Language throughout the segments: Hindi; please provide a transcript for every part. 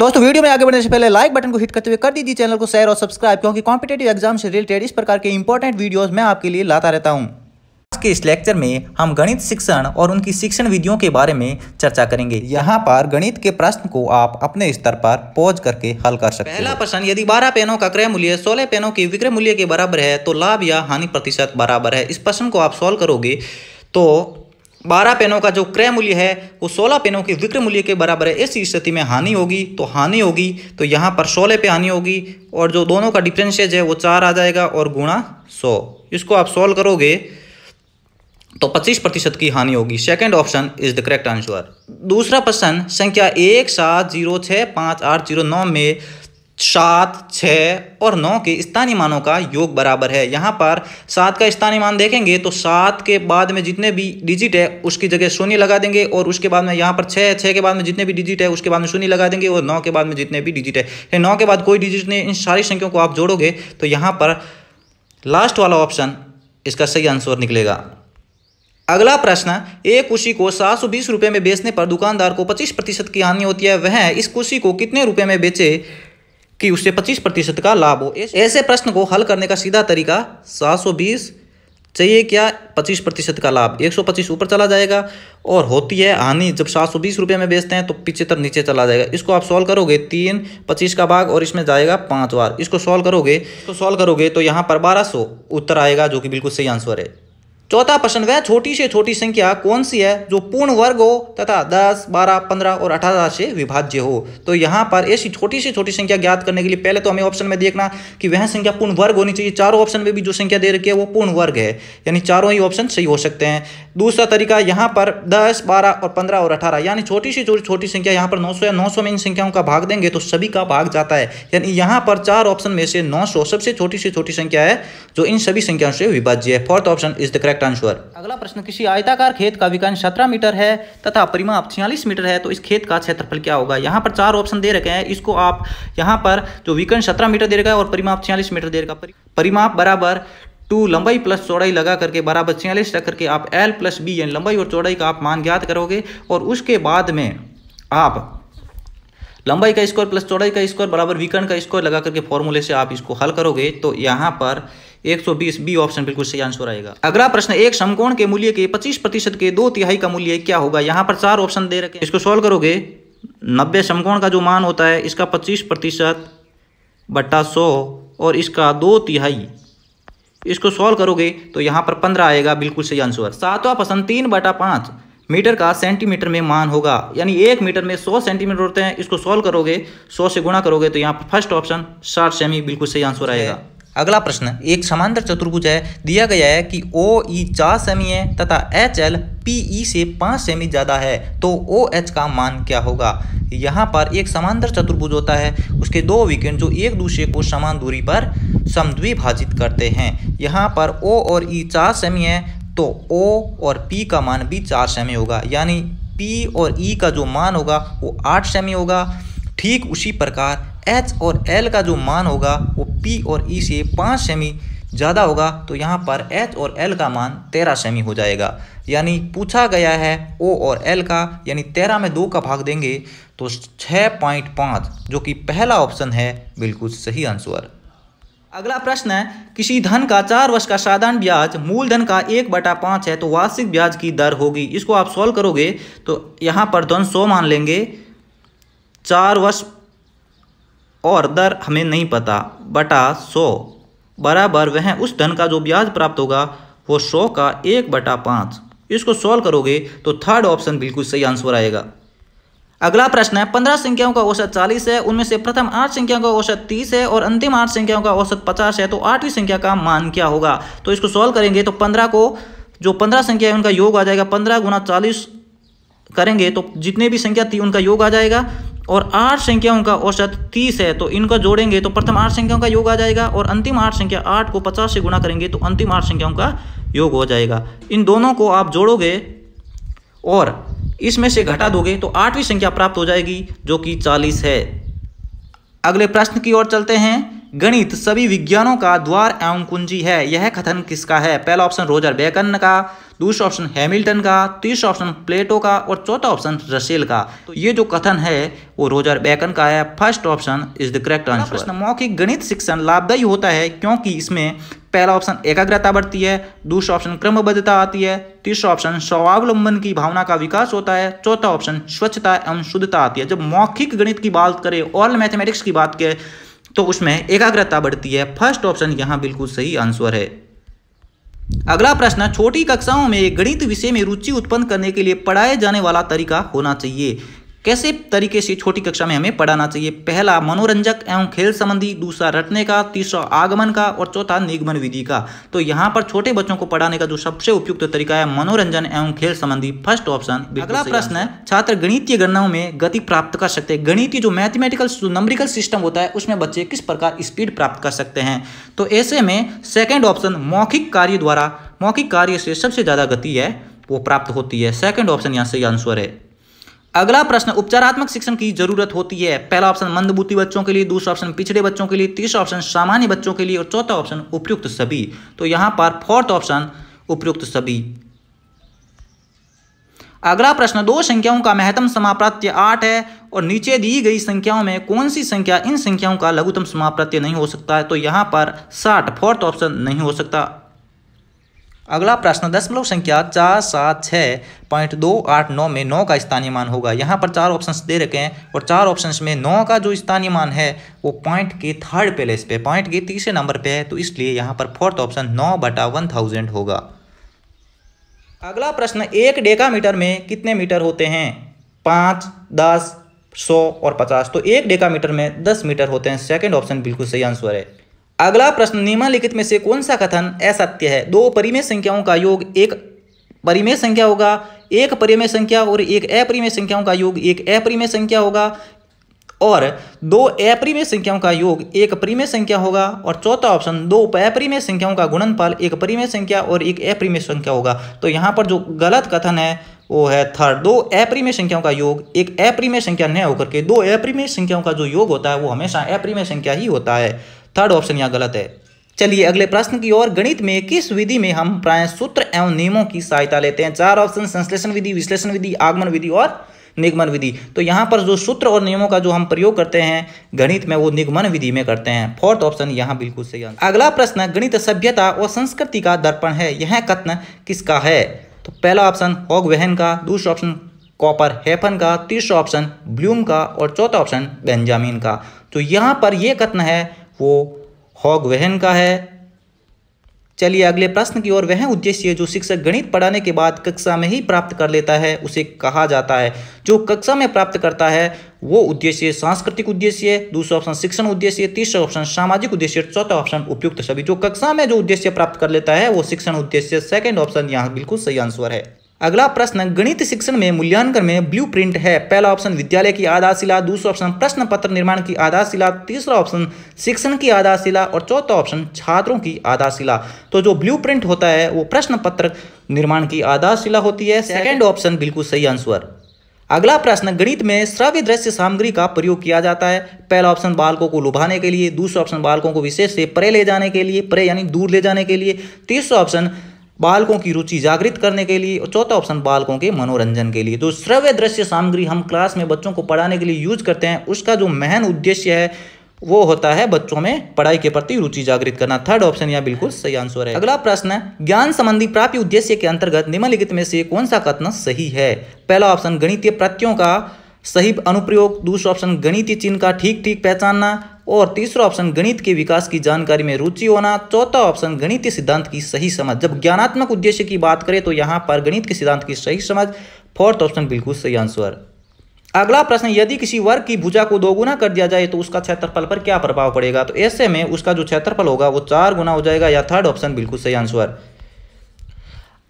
दोस्तों वीडियो में आगे बढ़ने से पहले लाइक बटन को हिट करते हुए कर दीजिए चैनल को शेयर और सब्सक्राइब क्योंकि कॉम्पिटेटिव एग्जाम से रिलेटेड इस प्रकार के इंपॉर्टेंट वीडियोज मैं आपके लिए लाता रहता हूँ आज के इस लेक्चर में हम गणित शिक्षण और उनकी शिक्षण विधियों के बारे में चर्चा करेंगे यहाँ पर गणित के प्रश्न को आप अपने स्तर पर पोज करके हल कर सकते हैं पहला प्रश्न यदि 12 पेनों का क्रय मूल्य 16 पेनों के विक्रय मूल्य के बराबर है तो लाभ या हानि प्रतिशत बराबर है इस प्रश्न को आप सॉल्व करोगे तो बारह पेनों का जो क्रय मूल्य है वो सोलह पेनों के विक्रय मूल्य के बराबर है ऐसी स्थिति में हानि होगी तो हानि होगी तो यहाँ पर सोलह पे हानि होगी और जो दोनों का डिफ्रेंसेज है वो चार आ जाएगा और गुणा सौ इसको आप सोल्व करोगे तो 25 प्रतिशत की हानि होगी second option is the correct answer दूसरा प्रश्न संख्या एक सात जीरो छः पाँच आठ जीरो नौ में सात छ और नौ के स्थानीय मानों का योग बराबर है यहाँ पर सात का स्थानीय मान देखेंगे तो सात के बाद में जितने भी डिजिट है उसकी जगह शून्य लगा देंगे और उसके बाद में यहाँ पर छः छः के बाद में जितने भी डिजिट है उसके बाद में शून्य लगा देंगे और नौ के बाद में जितने भी डिजिट है नौ के बाद कोई डिजिट नहीं इन सारी संख्याओं को आप जोड़ोगे तो यहाँ पर लास्ट वाला ऑप्शन इसका सही आंसर निकलेगा अगला प्रश्न एक कुशी को सात सौ बीस रुपये में बेचने पर दुकानदार को पच्चीस प्रतिशत की हानि होती है वह इस कुशी को कितने रुपये में बेचे कि उससे 25 प्रतिशत का लाभ हो ऐसे प्रश्न को हल करने का सीधा तरीका 720 चाहिए क्या 25 प्रतिशत का लाभ 125 ऊपर चला जाएगा और होती है हानि जब सात सौ बीस रुपये में बेचते हैं तो पिचहत्तर नीचे चला जाएगा इसको आप सॉल्व करोगे तीन पच्चीस का भाग और इसमें जाएगा पाँच बार इसको सॉल्व करोगे तो सॉल्व करोगे तो यहाँ पर बारह सौ उत्तर आएगा जो कि बिल्कुल सही आंसर है चौथा प्रश्न वह छोटी से छोटी संख्या कौन सी है जो पूर्ण वर्ग हो तथा 10, 12, 15 और 18 से विभाज्य हो तो यहाँ पर ऐसी छोटी से छोटी संख्या ज्ञात करने के लिए पहले तो हमें ऑप्शन में देखना कि वह संख्या पूर्ण वर्ग होनी चाहिए चारों ऑप्शन में भी जो संख्या दे रखी है वो पूर्ण वर्ग है यानी चारों ही ऑप्शन सही हो सकते हैं दूसरा तरीका यहाँ पर दस बारह और पंद्रह और अठारह यानी छोटी सी छोटी छोटी संख्या यहाँ पर नौ सौ या नौ सौ में इन संख्याओं का भाग देंगे तो सभी का भाग जाता है यानी यहाँ पर चार ऑप्शन में से नौ सौ सबसे छोटी से छोटी संख्या है जो इन सभी संख्याओं से विभाज्य है fourth option is the correct correct answer अगला प्रश्न किसी आयताकार खेत का विकास सत्रह मीटर है तथा परिमाप छियालीस मीटर है तो इस खेत का क्षेत्रफल क्या होगा यहाँ पर चार ऑप्शन दे रखे हैं इसको आप यहाँ पर जो विकर्ण सत्रह मीटर दे रखा है और परिमाप छियालीस मीटर दे रखा परिमाप बराबर टू लंबाई प्लस चौड़ाई लगा करके बराबर छियालीस रख करके आप एल प्लस बी यानी लंबाई और चौड़ाई का आप मान ज्ञात करोगे और उसके बाद में आप लंबाई का स्क्वायर प्लस चौड़ाई का स्क्वायर बराबर विकर्ण का स्क्वायर लगा करके फॉर्मूले से आप इसको हल करोगे तो यहाँ पर 120 बी ऑप्शन बिल्कुल सही आंसर आएगा अगला प्रश्न एक समकोण के मूल्य के 25 प्रतिशत के दो तिहाई का मूल्य क्या होगा यहाँ पर चार ऑप्शन दे रखे इसको सॉल्व करोगे नब्बे समकोण का जो मान होता है इसका पच्चीस प्रतिशत बट्टा सौ और इसका दो तिहाई इसको सॉल्व करोगे तो यहाँ पर पंद्रह आएगा बिल्कुल सही आंसर सातवा प्रश्न तीन बटा पाँच मीटर का सेंटीमीटर में मान होगा यानी एक मीटर में सौ सेंटीमीटर होते हैं इसको सॉल्व करोगे सौ से गुणा करोगे तो यहाँ पर फर्स्ट ऑप्शन साठ सेमी बिल्कुल सही आंसर आएगा अगला प्रश्न एक समांतर चतुर्भुज है दिया गया है कि ओ ई e चार सेमी है तथा एच एल पी ई से पाँच सेमी ज़्यादा है तो ओ एच का मान क्या होगा यहाँ पर एक समांतर चतुर्भुज होता है उसके दो विकेंड जो एक दूसरे को समान दूरी पर समद्विभाजित करते हैं यहाँ पर ओ और ई e चार सेमी है तो ओ और पी का मान भी चार सेमी होगा यानी पी और ई e का जो मान होगा वो आठ सेमी होगा ठीक उसी प्रकार एच और एल का जो मान होगा वो पी और ई e से पाँच सेमी ज़्यादा होगा तो यहाँ पर एच और एल का मान तेरह सेमी हो जाएगा यानी पूछा गया है ओ और एल का यानी तेरह में दो का भाग देंगे तो छः पॉइंट पाँच जो कि पहला ऑप्शन है बिल्कुल सही आंसर अगला प्रश्न है किसी धन का चार वर्ष का साधारण ब्याज मूलधन का एक बटा पाँच है तो वार्षिक ब्याज की दर होगी इसको आप सॉल्व करोगे तो यहाँ पर धन सौ मान लेंगे चार वर्ष और दर हमें नहीं पता बटा सौ बराबर वह उस धन का जो ब्याज प्राप्त होगा वो सौ का एक बटा पाँच इसको सॉल्व करोगे तो थर्ड ऑप्शन बिल्कुल सही आंसर आएगा अगला प्रश्न है पंद्रह संख्याओं का औसत चालीस है उनमें से प्रथम आठ संख्याओं का औसत तीस है और अंतिम आठ संख्याओं का औसत पचास है तो आठवीं संख्या का मान क्या होगा तो इसको सॉल्व करेंगे तो पंद्रह को जो पंद्रह संख्या है उनका योग आ जाएगा पंद्रह गुना चालीस करेंगे तो जितने भी संख्या थी उनका योग आ जाएगा और आठ संख्याओं का औसत तीस है तो इनका जोड़ेंगे तो प्रथम आठ संख्याओं का योग आ जाएगा और अंतिम आठ संख्या आठ को पचास से गुणा करेंगे तो अंतिम आठ संख्याओं का योग हो जाएगा इन दोनों को आप जोड़ोगे और इसमें से घटा दोगे तो आठवीं संख्या प्राप्त हो जाएगी जो कि चालीस है अगले प्रश्न की ओर चलते हैं गणित सभी विज्ञानों का द्वार एवं कुंजी है यह कथन किसका है पहला ऑप्शन रोजर बेकन का दूसरा ऑप्शन हैमिल्टन का तीसरा ऑप्शन प्लेटो का और चौथा ऑप्शन रसेल का तो ये जो कथन है वो रोजर बेकन का है first option is the correct answer प्रश्न मौखिक गणित शिक्षण लाभदायी होता है क्योंकि इसमें पहला ऑप्शन एकाग्रता बढ़ती है दूसरा ऑप्शन क्रमबद्धता आती है तीसरा ऑप्शन स्वावलंबन की भावना का विकास होता है चौथा ऑप्शन स्वच्छता एवं शुद्धता आती है जब मौखिक गणित की बात करें ऑल मैथमेटिक्स की बात करें तो उसमें एकाग्रता बढ़ती है फर्स्ट ऑप्शन यहाँ बिल्कुल सही आंसर है अगला प्रश्न छोटी कक्षाओं में गणित विषय में रुचि उत्पन्न करने के लिए पढ़ाए जाने वाला तरीका होना चाहिए कैसे तरीके से छोटी कक्षा में हमें पढ़ाना चाहिए पहला मनोरंजक एवं खेल संबंधी दूसरा रटने का तीसरा आगमन का और चौथा निगमन विधि का तो यहाँ पर छोटे बच्चों को पढ़ाने का जो सबसे उपयुक्त तो तरीका है मनोरंजन एवं खेल संबंधी फर्स्ट ऑप्शन अगला प्रश्न है छात्र गणितीय गणनाओं में गति प्राप्त कर सकते हैं गणितीय जो मैथमेटिकल नंबरिकल सिस्टम होता है उसमें बच्चे किस प्रकार स्पीड प्राप्त कर सकते हैं तो ऐसे में सेकेंड ऑप्शन मौखिक कार्य द्वारा मौखिक कार्य से सबसे ज़्यादा गति है वो प्राप्त होती है सेकेंड ऑप्शन यहाँ से आंसर है अगला प्रश्न उपचारात्मक शिक्षण की जरूरत होती है पहला ऑप्शन मंदबुद्धि बच्चों के लिए दूसरा ऑप्शन पिछड़े बच्चों के लिए तीसरा ऑप्शन सामान्य बच्चों के लिए और चौथा ऑप्शन उपयुक्त सभी तो यहां पर फोर्थ ऑप्शन उपयुक्त सभी अगला प्रश्न दो संख्याओं का महत्तम समाप्रात्य आठ है और नीचे दी गई संख्याओं में कौन सी संख्या इन संख्याओं का लघुतम समाप्रात्य नहीं हो सकता है तो यहां पर साठ फोर्थ ऑप्शन नहीं हो सकता अगला प्रश्न दशमलव संख्या चार सात छः पॉइंट दो आठ नौ में नौ का स्थानीय मान होगा यहाँ पर चार ऑप्शंस दे रखे हैं और चार ऑप्शंस में नौ का जो स्थानीय मान है वो पॉइंट के थर्ड प्लेस पे पॉइंट के तीसरे नंबर पे है तो इसलिए यहाँ पर फोर्थ ऑप्शन नौ बटा वन थाउजेंड होगा अगला प्रश्न एक डेकामीटर में कितने मीटर होते हैं पाँच दस सौ और पचास तो एक डेकामीटर में दस मीटर होते हैं सेकेंड ऑप्शन बिल्कुल सही आंसर है अगला प्रश्न निम्नलिखित में से कौन सा कथन असत्य है दो परिमेय संख्याओं का योग एक परिमेय संख्या होगा एक परिमेय संख्या और एक अपरिमेय संख्याओं का योग एक अपरिमेय संख्या होगा और दो अपरिमेय संख्याओं का योग एक परिमेय संख्या होगा और चौथा ऑप्शन दो अपरिमेय संख्याओं का गुणनफल एक परिमेय संख्या और एक अपरिमेय संख्या होगा तो यहाँ पर जो गलत कथन है वो है थर्ड दो अपरिमेय संख्याओं का योग एक अपरिमेय संख्या न होकर के दो अपरिमेय संख्याओं का जो योग होता है वो हमेशा अपरिमेय संख्या ही होता है थर्ड ऑप्शन यहाँ गलत है चलिए अगले प्रश्न की ओर गणित में किस विधि में हम प्राय सूत्र एवं नियमों की सहायता लेते हैं चार ऑप्शन संश्लेषण विधि विश्लेषण विधि आगमन विधि और निगमन विधि तो यहाँ पर जो सूत्र और नियमों का जो हम प्रयोग करते हैं गणित में वो निगमन विधि में करते हैं फोर्थ ऑप्शन यहाँ बिल्कुल सही है अगला प्रश्न गणित सभ्यता और संस्कृति का दर्पण है यह कथन किसका है तो पहला ऑप्शन हॉग वहन का दूसरा ऑप्शन कॉपर हेफन का तीसरा ऑप्शन ब्लूम का और चौथा ऑप्शन बेंजामिन का तो यहाँ पर यह कथन है वो हॉग वहन का है चलिए अगले प्रश्न की ओर वह उद्देश्य जो शिक्षक गणित पढ़ाने के बाद कक्षा में ही प्राप्त कर लेता है उसे कहा जाता है जो कक्षा में प्राप्त करता है वो उद्देश्य सांस्कृतिक उद्देश्य दूसरा ऑप्शन शिक्षण उद्देश्य तीसरा ऑप्शन सामाजिक उद्देश्य चौथा ऑप्शन उपयुक्त सभी जो कक्षा में जो उद्देश्य प्राप्त कर लेता है वो शिक्षण उद्देश्य सेकेंड ऑप्शन यहाँ बिल्कुल सही आंसर है अगला प्रश्न गणित शिक्षण में मूल्यांकन में ब्लू प्रिंट है पहला ऑप्शन विद्यालय की आधारशिला दूसरा ऑप्शन प्रश्न पत्र निर्माण की आधारशिला तीसरा ऑप्शन शिक्षण की आधारशिला और चौथा ऑप्शन छात्रों की आधारशिला तो जो ब्लू प्रिंट होता है वो प्रश्न पत्र निर्माण की आधारशिला होती है सेकेंड ऑप्शन बिल्कुल सही आंसर अगला प्रश्न गणित में श्रव्य दृश्य सामग्री का प्रयोग किया जाता है पहला ऑप्शन बालकों को लुभाने के लिए दूसरा ऑप्शन बालकों को विशेष से परे ले जाने के लिए परे यानी दूर ले जाने के लिए तीसरा ऑप्शन बालकों की रुचि जागृत करने के लिए और चौथा ऑप्शन बालकों के मनोरंजन के लिए तो श्रव्य दृश्य सामग्री हम क्लास में बच्चों को पढ़ाने के लिए यूज करते हैं उसका जो महन उद्देश्य है वो होता है बच्चों में पढ़ाई के प्रति रुचि जागृत करना थर्ड ऑप्शन यह बिल्कुल सही आंसर है अगला प्रश्न है ज्ञान संबंधी प्राप्ति उद्देश्य के अंतर्गत निम्नलिखित में से कौन सा कथन सही है पहला ऑप्शन गणितीय प्रत्ययों का सही अनुप्रयोग दूसरा ऑप्शन गणितीय चिन्ह का ठीक ठीक पहचानना और तीसरा ऑप्शन गणित के विकास की जानकारी में रुचि होना चौथा ऑप्शन गणित सिद्धांत की सही समझ जब ज्ञानात्मक उद्देश्य की बात करें तो यहाँ पर गणित के सिद्धांत की सही समझ फोर्थ ऑप्शन बिल्कुल सही आंसर अगला प्रश्न यदि किसी वर्ग की भुजा को दोगुना कर दिया जाए तो उसका क्षेत्रफल पर क्या प्रभाव पड़ेगा तो ऐसे में उसका जो क्षेत्रफल होगा वो चार गुना हो जाएगा या थर्ड ऑप्शन बिल्कुल सही आंसर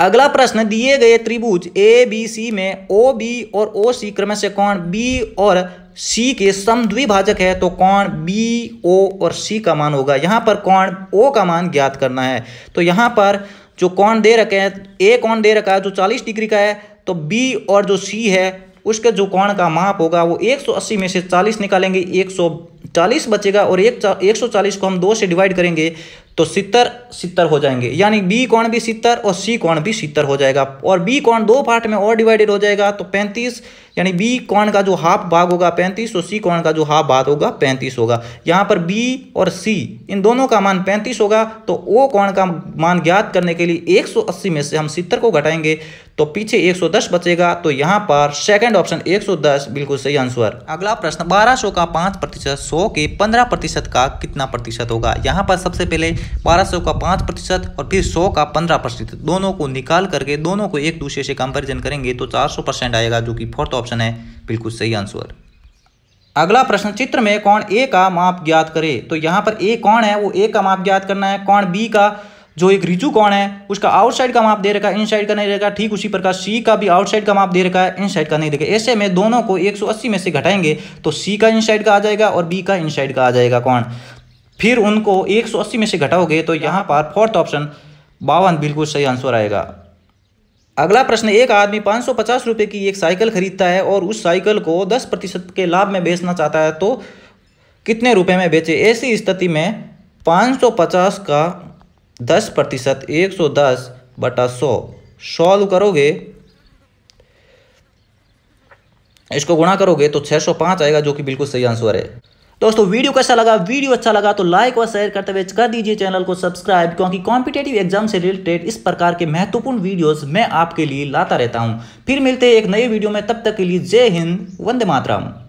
अगला प्रश्न दिए गए त्रिभुज ए बी सी में ओ बी और ओ सी क्रमश कौन बी और सी के सम द्विभाजक है तो कौन बी ओ और सी का मान होगा यहाँ पर कौन ओ का मान ज्ञात करना है तो यहाँ पर जो कौन दे रखे हैं ए कौन दे रखा है जो 40 डिग्री का है तो बी और जो सी है उसके जो कौन का माप होगा वो 180 में से 40 निकालेंगे 140 बचेगा और एक 140 को हम दो से डिवाइड करेंगे तो सितर सितर हो जाएंगे यानी बी कौन भी सितर और सी कौन भी सितर हो जाएगा और बी कौन दो पार्ट में और डिवाइडेड हो जाएगा तो पैंतीस यानी बी कौन का जो हाफ भाग होगा पैंतीस और तो सी कौन का जो हाफ भाग होगा पैंतीस होगा यहाँ पर बी और सी इन दोनों का मान पैंतीस होगा तो ओ कौन का मान ज्ञात करने के लिए एक सौ अस्सी में से हम सितर को घटाएंगे तो पीछे 110 बचेगा तो यहाँ पर सेकंड ऑप्शन 110 बिल्कुल सही आंसर अगला प्रश्न 1200 का 5 प्रतिशत सौ के 15 प्रतिशत का कितना प्रतिशत होगा यहाँ पर सबसे पहले 1200 का 5 प्रतिशत और फिर 100 का 15 प्रतिशत दोनों को निकाल करके दोनों को एक दूसरे से कंपेरिजन करेंगे तो चार परसेंट आएगा जो कि फोर्थ ऑप्शन है बिल्कुल सही आंसर अगला प्रश्न चित्र में कौन ए का माप ज्ञात करे तो यहाँ पर ए कौन है वो ए का माप ज्ञात करना है कौन बी का जो एक रिजू कौन है उसका आउटसाइड का माप दे रखा है इनसाइड का नहीं रहेगा ठीक उसी प्रकार सी का भी आउटसाइड का माप दे रखा है इनसाइड का नहीं देखा ऐसे में दोनों को 180 में से घटाएंगे तो सी का इनसाइड का आ जाएगा और बी का इनसाइड का आ जाएगा कौन फिर उनको 180 में से घटाओगे तो यहाँ पर फोर्थ ऑप्शन बावन बिल्कुल सही आंसर आएगा अगला प्रश्न एक आदमी पाँच सौ पचास रुपये की एक साइकिल खरीदता है और उस साइकिल को दस प्रतिशत के लाभ में बेचना चाहता है तो कितने रुपए में बेचे ऐसी स्थिति में पाँच सौ पचास का दस प्रतिशत एक सौ दस बटा सौ सॉल्व करोगे इसको गुणा करोगे तो सौ पांच आएगा जो कि बिल्कुल सही आंसर है दोस्तों वीडियो कैसा लगा वीडियो अच्छा लगा तो लाइक और शेयर करते हुए कर दीजिए चैनल को सब्सक्राइब क्योंकि कॉम्पिटेटिव एग्जाम से रिलेटेड इस प्रकार के महत्वपूर्ण वीडियोस मैं आपके लिए लाता रहता हूं फिर मिलते हैं एक नए वीडियो में तब तक के लिए जय हिंद वंदे मातरम